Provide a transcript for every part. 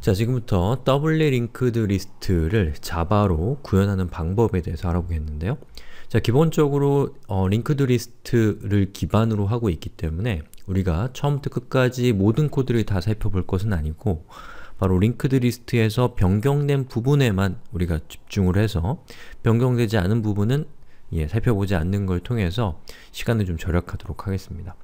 자 지금부터 더블 u 링크드 리스트를 자바로 구현하는 방법에 대해서 알아보겠는데요. 자 기본적으로 어, linked 를 기반으로 하고 있기 때문에 우리가 처음부터 끝까지 모든 코드를 다 살펴볼 것은 아니고 바로 링크드 리스트에서 변경된 부분에만 우리가 집중을 해서 변경되지 않은 부분은 예, 살펴보지 않는 걸 통해서 시간을 좀 절약하도록 하겠습니다.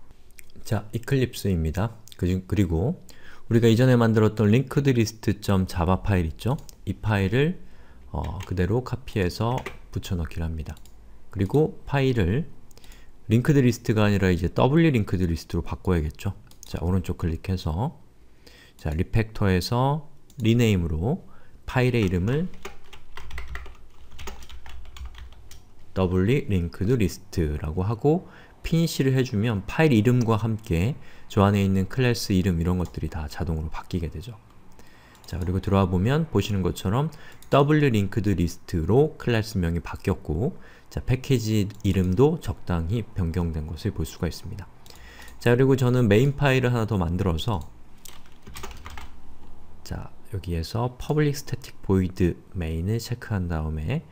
자, 이클립스입니다. 그, 그리고 우리가 이전에 만들었던 링크드 리스트.java 파일 있죠? 이 파일을 어, 그대로 카피해서 붙여넣기를 합니다. 그리고 파일을 링크드 리스트가 아니라 이제 w 링크드 리스트로 바꿔야겠죠? 자, 오른쪽 클릭해서 자, 리팩터에서 리네임으로 파일의 이름을 w 링크드 리스트라고 하고 피니시를 해주면 파일 이름과 함께 저 안에 있는 클래스 이름 이런 것들이 다 자동으로 바뀌게 되죠. 자 그리고 들어와 보면 보시는 것처럼 w l i n k e d l i s t 로 클래스명이 바뀌었고 자 패키지 이름도 적당히 변경된 것을 볼 수가 있습니다. 자 그리고 저는 메인 파일을 하나 더 만들어서 자 여기에서 public static void main을 체크한 다음에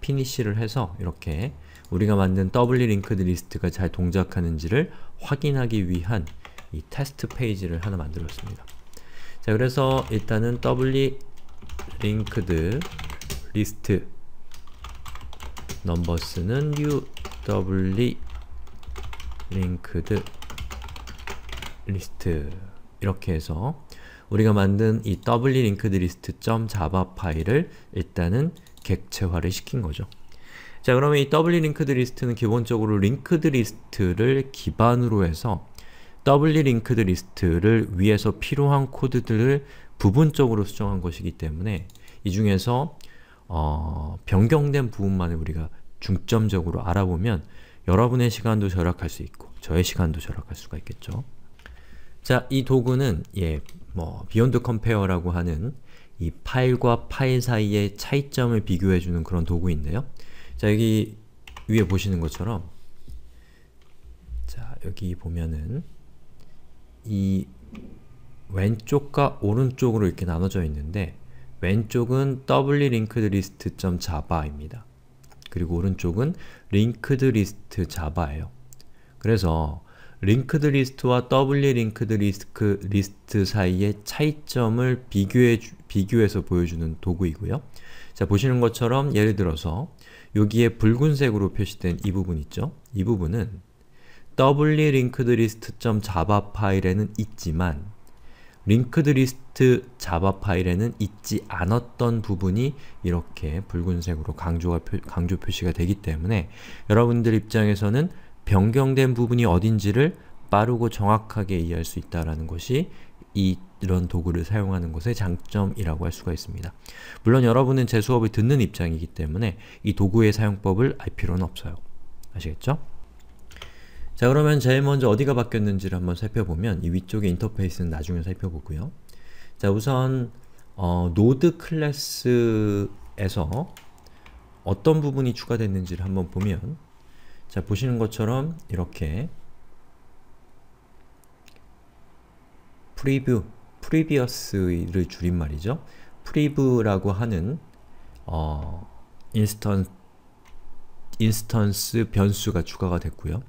피니시를 해서 이렇게 우리가 만든 w 링크드 리스트가 잘 동작하는지를 확인하기 위한 이 테스트 페이지를 하나 만들었습니다. 자, 그래서 일단은 w 링크드 리스트 넘버스는 new w 링크드 리스트 이렇게 해서 우리가 만든 이 w 링크드 리스트.java 파일을 일단은 객체화를 시킨 거죠. 자 그러면 이 w l 링크드 리스트는 기본적으로 l 링크드 리스트를 기반으로 해서 w l 링크드 리스트를 위해서 필요한 코드들을 부분적으로 수정한 것이기 때문에 이 중에서 어, 변경된 부분만을 우리가 중점적으로 알아보면 여러분의 시간도 절약할 수 있고 저의 시간도 절약할 수가 있겠죠. 자, 이 도구는 예, 뭐 비욘드 컴페어라고 하는 이 파일과 파일 사이의 차이점을 비교해주는 그런 도구인데요. 자 여기 위에 보시는 것처럼 자 여기 보면은 이 왼쪽과 오른쪽으로 이렇게 나눠져 있는데 왼쪽은 wlinked-list.java입니다. 그리고 오른쪽은 linkedList java예요. 그래서 링크드 리스트와 더블 W 링크드 리스크, 리스트 사이의 차이점을 비교해 주, 비교해서 보여주는 도구이고요. 자, 보시는 것처럼 예를 들어서 여기에 붉은색으로 표시된 이 부분 있죠? 이 부분은 더블 w 링크드 리스트.java 파일에는 있지만 링크드 리스트 자바 파일에는 있지 않았던 부분이 이렇게 붉은색으로 강조가 표, 강조 표시가 되기 때문에 여러분들 입장에서는 변경된 부분이 어딘지를 빠르고 정확하게 이해할 수 있다는 것이 이, 이런 도구를 사용하는 것의 장점이라고 할 수가 있습니다. 물론 여러분은 제 수업을 듣는 입장이기 때문에 이 도구의 사용법을 알 필요는 없어요. 아시겠죠? 자 그러면 제일 먼저 어디가 바뀌었는지를 한번 살펴보면 이 위쪽의 인터페이스는 나중에 살펴보고요. 자 우선 어, 노드 클래스에서 어떤 부분이 추가됐는지를 한번 보면 자, 보시는 것처럼 이렇게 프리뷰, 프리비어스를 줄임말이죠. 프리뷰라고 하는 어, 인스턴, 인스턴스 변수가 추가가 됐고요.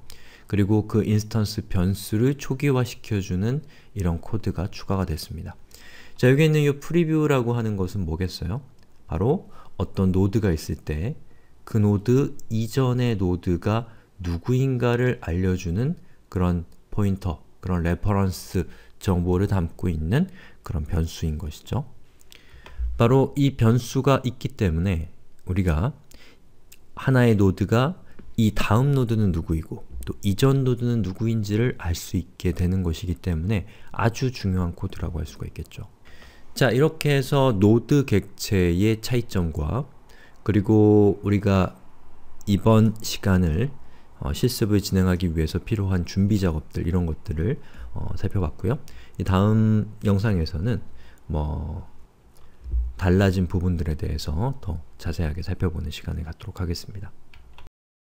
그리고 그 인스턴스 변수를 초기화시켜주는 이런 코드가 추가가 됐습니다. 자, 여기 있는 이 프리뷰라고 하는 것은 뭐겠어요? 바로 어떤 노드가 있을 때그 노드 이전의 노드가 누구인가를 알려주는 그런 포인터, 그런 레퍼런스 정보를 담고 있는 그런 변수인 것이죠. 바로 이 변수가 있기 때문에 우리가 하나의 노드가 이 다음 노드는 누구이고 또 이전 노드는 누구인지를 알 수 있게 되는 것이기 때문에 아주 중요한 코드라고 할 수가 있겠죠. 자 이렇게 해서 노드 객체의 차이점과 그리고 우리가 이번 시간을 어, 실습을 진행하기 위해서 필요한 준비 작업들 이런 것들을 어, 살펴봤고요. 이 다음 영상에서는 뭐 달라진 부분들에 대해서 더 자세하게 살펴보는 시간을 갖도록 하겠습니다.